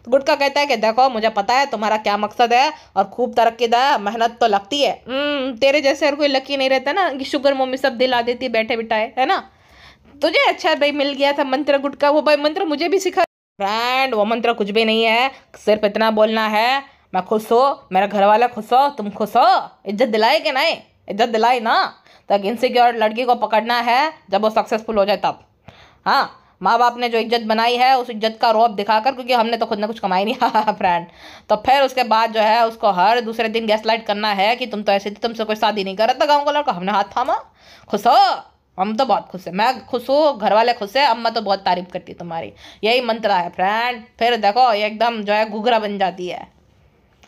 तो गुटका कहता है कि देखो मुझे पता है तुम्हारा क्या मकसद है और खूब तरक्की दा मेहनत तो लगती है हम्म, तेरे जैसे और कोई लकी नहीं रहता ना कि शुगर मम्मी सब दिला देती है बैठे बिठाए है ना तुझे अच्छा भाई मिल गया था मंत्र गुटका वो भाई मंत्र मुझे भी सिखा फ्रेंड वो मंत्र कुछ भी नहीं है सिर्फ इतना बोलना है मैं खुश हो मेरा घर वाला खुश हो तुम खुश हो इज्जत दिलाए कि नहीं इज्जत दिलाए ना तो एक इनसिक्योर लड़की को पकड़ना है जब वो सक्सेसफुल हो जाए तब हाँ माँ बाप ने जो इज्जत बनाई है उस इज्जत का दिखा दिखाकर क्योंकि हमने तो खुद ने कुछ कमाई नहीं फ्रेंड <laughs> हाँ, हाँ, तो फिर उसके बाद जो है उसको हर दूसरे दिन गैस लाइट करना है कि तुम तो ऐसे थे तुमसे कोई शादी नहीं कर रहा था गाँव का लड़का हमने हाथ थामा खुश हो हम तो बहुत खुश है मैं खुश हूँ घर वाले खुश है अम्मा तो बहुत तारीफ करती है तुम्हारी यही मंत्रा है फ्रेंड फिर देखो एकदम जो है घुघरा बन जाती है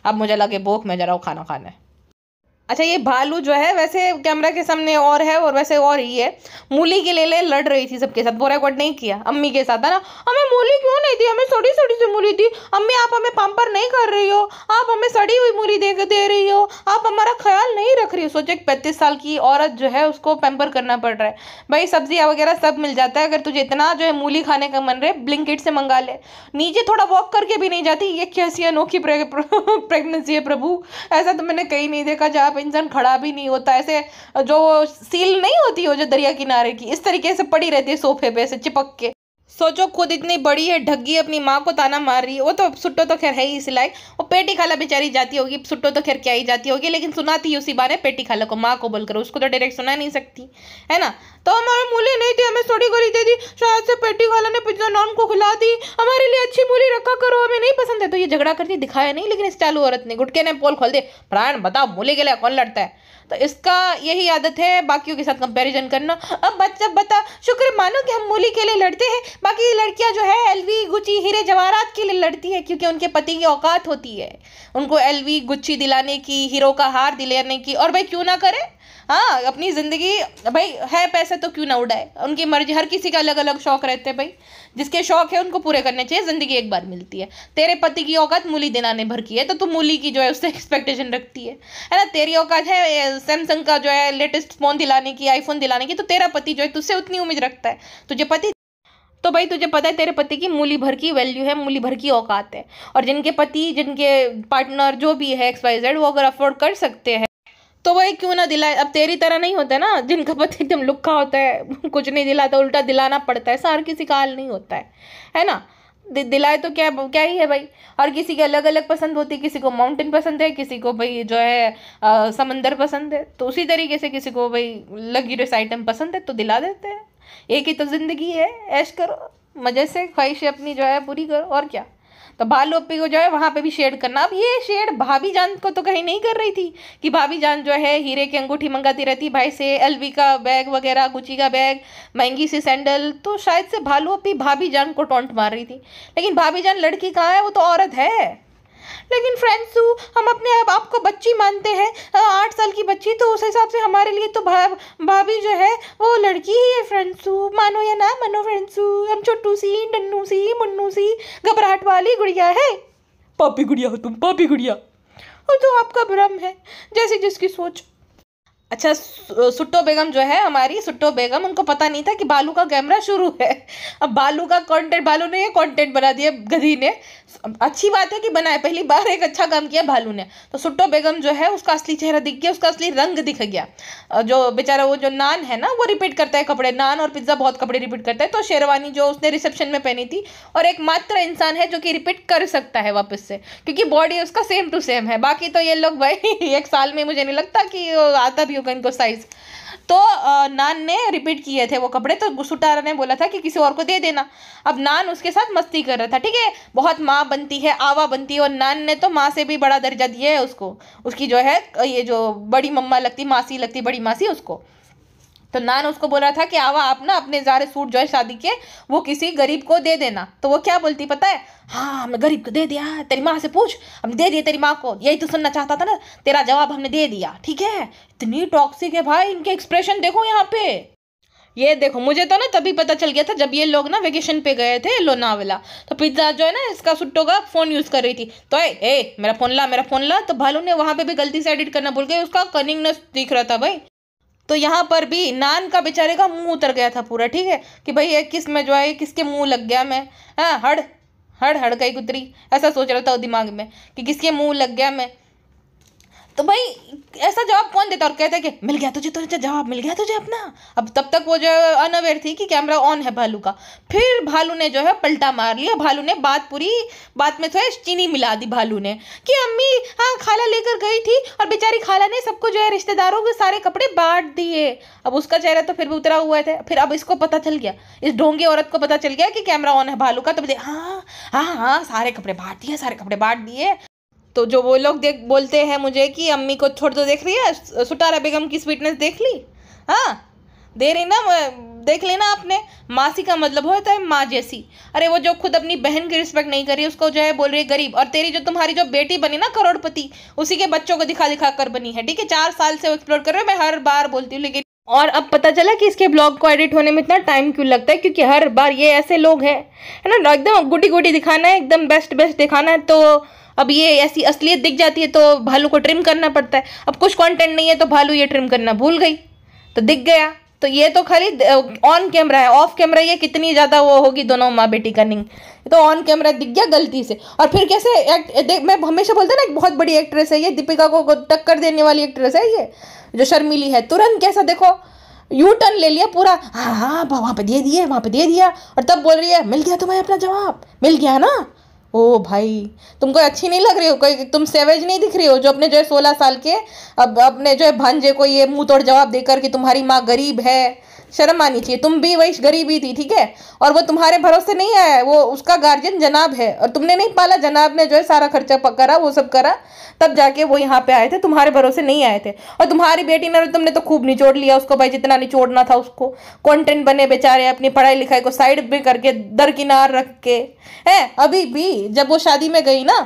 अब मुझे लगे भूख मैं जा रहा हूँ खाना खाने अच्छा ये भालू जो है वैसे कैमरा के सामने और है और वैसे और ही है मूली के ले ले लड़ रही थी सबके साथ बोरा रिकॉर्ड नहीं किया अम्मी के साथ है ना हमें मूली क्यों नहीं थी हमें सड़ी सड़ी सी मूली थी अम्मी आप हमें पंपर नहीं कर रही हो आप हमें सड़ी हुई मूली दे दे रही हो आप हमारा ख्याल नहीं रख रही हो सोचे पैंतीस साल की औरत जो है उसको पैम्पर करना पड़ रहा है भाई सब्जियाँ वगैरह सब मिल जाता है अगर तुझे इतना जो है मूली खाने का मन रहे ब्लिंकेट से मंगा ले नीचे थोड़ा वॉक करके भी नहीं जाती ये कैसी अनोखी प्रेगनेंसी <laughs> है प्रभु ऐसा तो मैंने कहीं नहीं देखा जहाँ पे इंसान खड़ा भी नहीं होता ऐसे जो सील नहीं होती हो जो दरिया किनारे की इस तरीके से पड़ी रहती है सोफे पे ऐसे चिपक के सोचो खुद इतनी बड़ी है ढगी अपनी माँ को ताना मार रही है वो तो सुट्टो तो खैर है ही इसी लाइक वो पेटी खाला बेचारी जाती होगी सुट्टो तो खैर क्या ही जाती होगी लेकिन सुनाती है उसी बारे पेटी खाला को माँ को बोलकर उसको तो डायरेक्ट सुना नहीं सकती है ना तो हमारे मूली नहीं थी हमें थोड़ी गोली दे दी शायद से पेटी वाला ने पिज्जा नॉन को खिला दी हमारे लिए अच्छी मूली रखा करो हमें नहीं पसंद है तो ये झगड़ा करती दिखाया नहीं लेकिन स्टैलू औरत ने गुटके ने पोल खोल दे प्राण बताओ मूली के लिए कौन लड़ता है तो इसका यही आदत है बाकियों के साथ कंपैरिजन करना अब बच्चा बता शुक्र मानो कि हम मूली के लिए लड़ते हैं बाकी लड़कियां जो है एलवी गुची हीरे जवाहरात के लिए लड़ती है क्योंकि उनके पति की औकात होती है उनको एलवी गुच्ची दिलाने की हीरो का हार दिलाने की और भाई क्यों ना करें हाँ अपनी ज़िंदगी भाई है पैसा तो क्यों ना उड़ाए उनकी मर्जी हर किसी का अलग अलग शौक रहते हैं भाई जिसके शौक है उनको पूरे करने चाहिए ज़िंदगी एक बार मिलती है तेरे पति की औकात मूली आने भर की है तो तू मूली की जो है उससे एक्सपेक्टेशन रखती है है ना तेरी औकात है सैमसंग का जो है लेटेस्ट फ़ोन दिलाने की आईफोन दिलाने की तो तेरा पति जो है तुझसे उतनी उम्मीद रखता है तुझे पति तो भाई तुझे पता है तेरे पति की मूली भर की वैल्यू है मूली भर की औकात है और जिनके पति जिनके पार्टनर जो भी है एक्स वाई जेड वो अगर अफोर्ड कर सकते हैं तो वही क्यों ना दिलाए अब तेरी तरह नहीं होता ना जिनका पति एकदम लुक्का होता है कुछ नहीं दिलाता उल्टा दिलाना पड़ता है सार किसी का हाल नहीं होता है है ना दि, दिलाए तो क्या क्या ही है भाई और किसी की अलग अलग पसंद होती है किसी को माउंटेन पसंद है किसी को भाई जो है आ, समंदर पसंद है तो उसी तरीके से किसी को भाई लग्जरियस आइटम पसंद है तो दिला देते हैं एक ही तो ज़िंदगी है ऐश करो मज़े से ख्वाहिशें अपनी जो है पूरी करो और क्या तो बालों को जो है वहाँ पे भी शेड करना अब ये शेड भाभी जान को तो कहीं नहीं कर रही थी कि भाभी जान जो है हीरे की अंगूठी मंगाती रहती भाई से एलवी का बैग वगैरह गुची का बैग महंगी सी सैंडल तो शायद से भालू अपी भाभी जान को टोंट मार रही थी लेकिन भाभी जान लड़की कहाँ है वो तो औरत है लेकिन फ्रेंड्स तो हम अपने आप को बच्ची मानते हैं आठ साल की बच्ची तो उस हिसाब से हमारे लिए तो भाभी जो है वो लड़की ही है फ्रेंड्सू मानो या ना मानो फ्रेंड्सू हम छोटू सी डन्नू सी मुन्नू सी घबराहट वाली गुड़िया है पापी गुड़िया हो तुम पापी गुड़िया और तो आपका भ्रम है जैसे जिसकी सोच अच्छा सुट्टो बेगम जो है हमारी सुट्टो बेगम उनको पता नहीं था कि बालू का कैमरा शुरू है अब बालू का कंटेंट बालू ने ये कंटेंट बना दिया गधी ने अच्छी बात है कि बनाए पहली बार एक अच्छा काम किया बालू ने तो सुट्टो बेगम जो है उसका असली चेहरा दिख गया उसका असली रंग दिख गया जो बेचारा वो जो नान है ना वो रिपीट करता है कपड़े नान और पिज्ज़ा बहुत कपड़े रिपीट करता है तो शेरवानी जो उसने रिसेप्शन में पहनी थी और एक मात्र इंसान है जो कि रिपीट कर सकता है वापस से क्योंकि बॉडी उसका सेम टू सेम है बाकी तो ये लोग भाई <laughs> एक साल में मुझे नहीं लगता कि आता भी होगा इनको साइज़ तो नान ने रिपीट किए थे वो कपड़े तो सुटारा ने बोला था कि किसी और को दे देना अब नान उसके साथ मस्ती कर रहा था ठीक है बहुत माँ बनती है आवा बनती है और नान ने तो माँ से भी बड़ा दर्जा दिया है उसको उसकी जो है ये जो बड़ी मम्मा लगती मासी लगती बड़ी मासी उसको तो नान उसको बोला था कि आवा आप ना अपने सारे सूट जो है शादी के वो किसी गरीब को दे देना तो वो क्या बोलती पता है हाँ हमने गरीब को दे दिया तेरी माँ से पूछ हमने दे दिया तेरी माँ को यही तो सुनना चाहता था ना तेरा जवाब हमने दे दिया ठीक है इतनी टॉक्सिक है भाई इनके एक्सप्रेशन देखो यहाँ पे ये देखो मुझे तो ना तभी पता चल गया था जब ये लोग ना वेकेशन पे गए थे लोनावला तो पिज्ज़ा जो है ना इसका सुट्टो का फ़ोन यूज़ कर रही थी तो ए ए मेरा फ़ोन ला मेरा फ़ोन ला तो भालू ने वहाँ पे भी गलती से एडिट करना भूल गई उसका कनिंगनेस दिख रहा था भाई तो यहाँ पर भी नान का बेचारे का मुंह उतर गया था पूरा ठीक है कि भाई ये किस में जो है किसके मुंह लग गया मैं हाँ हड़ हड़ हड़ गई कुतरी ऐसा सोच रहा था दिमाग में कि किसके मुंह लग गया मैं तो भाई ऐसा जवाब कौन देता और कहता है कि मिल गया तुझे तुझे जवाब मिल गया तुझे अपना अब तब तक वो जो अनअवेयर थी कि कैमरा ऑन है भालू का फिर भालू ने जो है पलटा मार लिया भालू ने बात पूरी बात में थोड़ा चीनी मिला दी भालू ने कि अम्मी हाँ खाला लेकर गई थी और बेचारी खाला ने सबको जो है रिश्तेदारों के सारे कपड़े बांट दिए अब उसका चेहरा तो फिर भी उतरा हुआ था फिर अब इसको पता चल गया इस ढोंगी औरत को पता चल गया कि कैमरा ऑन है भालू का तो बोले हाँ हाँ हाँ सारे कपड़े बांट दिए सारे कपड़े बांट दिए तो जो वो लोग देख बोलते हैं मुझे कि अम्मी को छोड़ दो तो देख रही है सुटारा बेगम की स्वीटनेस देख ली हाँ दे रही ना देख लेना आपने मासी का मतलब होता है माँ जैसी अरे वो जो खुद अपनी बहन की रिस्पेक्ट नहीं करी उसको जो है बोल रही है गरीब और तेरी जो तुम्हारी जो बेटी बनी ना करोड़पति उसी के बच्चों को दिखा दिखा कर बनी है ठीक है चार साल से वो एक्सप्लोर कर रहे हो मैं हर बार बोलती हूँ लेकिन और अब पता चला कि इसके ब्लॉग को एडिट होने में इतना टाइम क्यों लगता है क्योंकि हर बार ये ऐसे लोग हैं है ना एकदम गुटी गुटी दिखाना है एकदम बेस्ट बेस्ट दिखाना है तो अब ये ऐसी असलियत दिख जाती है तो भालू को ट्रिम करना पड़ता है अब कुछ कंटेंट नहीं है तो भालू ये ट्रिम करना भूल गई तो दिख गया तो ये तो खाली ऑन कैमरा है ऑफ कैमरा ये कितनी ज़्यादा वो होगी दोनों माँ बेटी का निंग तो ऑन कैमरा दिख गया गलती से और फिर कैसे एक्ट देख मैं हमेशा बोलता ना एक बहुत बड़ी एक्ट्रेस है ये दीपिका को टक्कर देने वाली एक्ट्रेस है ये जो शर्मिली है तुरंत कैसा देखो यू टर्न ले लिया पूरा हाँ हाँ वहाँ पे दे दिए वहाँ पे दे दिया और तब बोल रही है मिल गया तुम्हें अपना जवाब मिल गया ना ओ भाई तुमको अच्छी नहीं लग रही हो कोई तुम सेवेज नहीं दिख रही हो जो अपने जो है सोलह साल के अब अपने जो है भांजे को ये मुंह तोड़ जवाब देकर कि तुम्हारी माँ गरीब है शर्म आनी चाहिए तुम भी वही गरीबी थी ठीक है और वो तुम्हारे भरोसे नहीं आया वो उसका गार्जियन जनाब है और तुमने नहीं पाला जनाब ने जो है सारा खर्चा करा वो सब करा तब जाके वो यहाँ पे आए थे तुम्हारे भरोसे नहीं आए थे और तुम्हारी बेटी ने तुमने तो खूब निचोड़ लिया उसको भाई जितना निचोड़ना था उसको कॉन्टेंट बने बेचारे अपनी पढ़ाई लिखाई को साइड भी करके दरकिनार रख के है अभी भी जब वो शादी में गई ना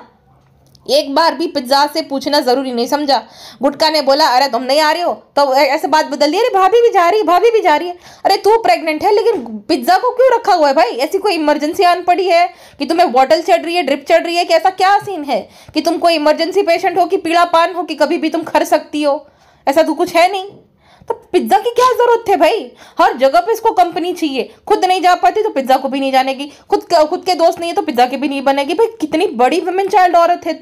एक बार भी पिज्जा से पूछना जरूरी नहीं समझा गुटका ने बोला अरे तुम नहीं आ रहे हो तो ऐसे बात बदल दी अरे भाभी भी जा रही है भाभी भी जा रही है अरे तू प्रेग्नेंट है लेकिन पिज्जा को क्यों रखा हुआ है भाई ऐसी कोई इमरजेंसी आन पड़ी है कि तुम्हें बॉटल चढ़ रही है ड्रिप चढ़ रही है कि ऐसा क्या सीन है कि तुम कोई इमरजेंसी पेशेंट हो कि पीड़ापान हो कि कभी भी तुम खर सकती हो ऐसा तो कुछ है नहीं तो पिज्ज़ा की क्या ज़रूरत थी भाई हर जगह पे इसको कंपनी चाहिए खुद नहीं जा पाती तो पिज्ज़ा को भी नहीं जानेगी खुद खुद के दोस्त नहीं है तो पिज्ज़ा के भी नहीं बनेगी भाई कितनी बड़ी वुमेन चाइल्ड औरत है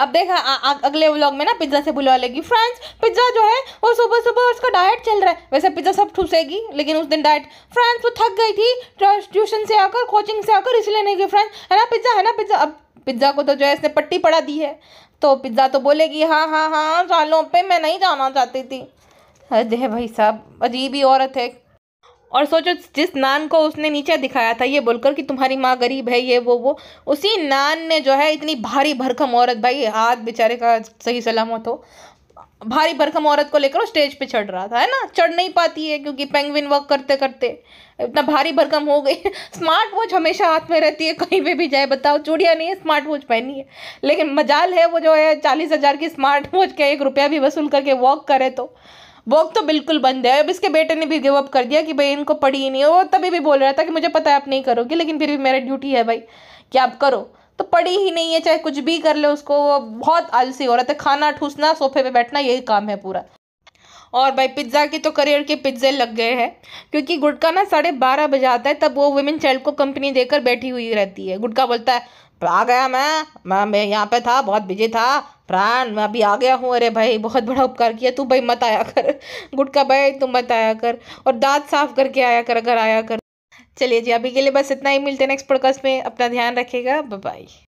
अब देखा आ, आ, अगले व्लॉग में ना पिज्ज़ा से बुलवा लेगी फ्रेंड्स पिज्ज़ा जो है वो सुबह सुबह उसका डाइट चल रहा है वैसे पिज्ज़ा सब ठूसेगी लेकिन उस दिन डाइट फ्रेंड्स वो थक गई थी ट्यूशन से आकर कोचिंग से आकर इसलिए नहीं गई फ्रेंड्स है ना पिज्ज़ा है ना पिज्ज़ा अब पिज्ज़ा को तो जो है इसने पट्टी पड़ा दी है तो पिज्ज़ा तो बोलेगी हाँ हाँ हाँ सालों पर मैं नहीं जाना चाहती थी अरे भाई साहब अजीब ही औरत है और सोचो जिस नान को उसने नीचे दिखाया था ये बोलकर कि तुम्हारी माँ गरीब है ये वो वो उसी नान ने जो है इतनी भारी भरखम औरत भाई हाथ बेचारे का सही सलामत हो भारी भरखम औरत को लेकर वो स्टेज पे चढ़ रहा था है ना चढ़ नहीं पाती है क्योंकि पेंगविन वर्क करते करते इतना भारी भरखम हो गई <laughs> स्मार्ट वॉच हमेशा हाथ में रहती है कहीं पे भी जाए बताओ चूड़िया नहीं है स्मार्ट वॉच पहनी है लेकिन मजाल है वो जो है चालीस हज़ार की स्मार्ट वॉच के एक रुपया भी वसूल करके वॉक करे तो वॉक तो बिल्कुल बंद है अब इसके बेटे ने भी गिव अप कर दिया कि भाई इनको पढ़ी ही नहीं है वो तभी भी बोल रहा था कि मुझे पता है आप नहीं करोगे लेकिन फिर भी मेरा ड्यूटी है भाई कि आप करो तो पढ़ी ही नहीं है चाहे कुछ भी कर ले उसको वो बहुत आलसी हो रहा था खाना ठूसना सोफे पे बैठना यही काम है पूरा और भाई पिज्ज़ा तो के तो करियर के पिज्ज़े लग गए हैं क्योंकि गुटका ना साढ़े बारह बजे आता है तब वो वुमेन चाइल्ड को कंपनी देकर बैठी हुई रहती है गुटका बोलता है आ गया मैं मैं, मैं यहाँ पे था बहुत बिजी था प्राण मैं अभी आ गया हूँ अरे भाई बहुत बड़ा उपकार किया तू भाई मत आया कर गुटका भाई तू मत आया कर और दांत साफ करके आया कर अगर आया कर चलिए जी अभी के लिए बस इतना ही मिलते हैं नेक्स्ट पॉडकास्ट में अपना ध्यान रखेगा बाय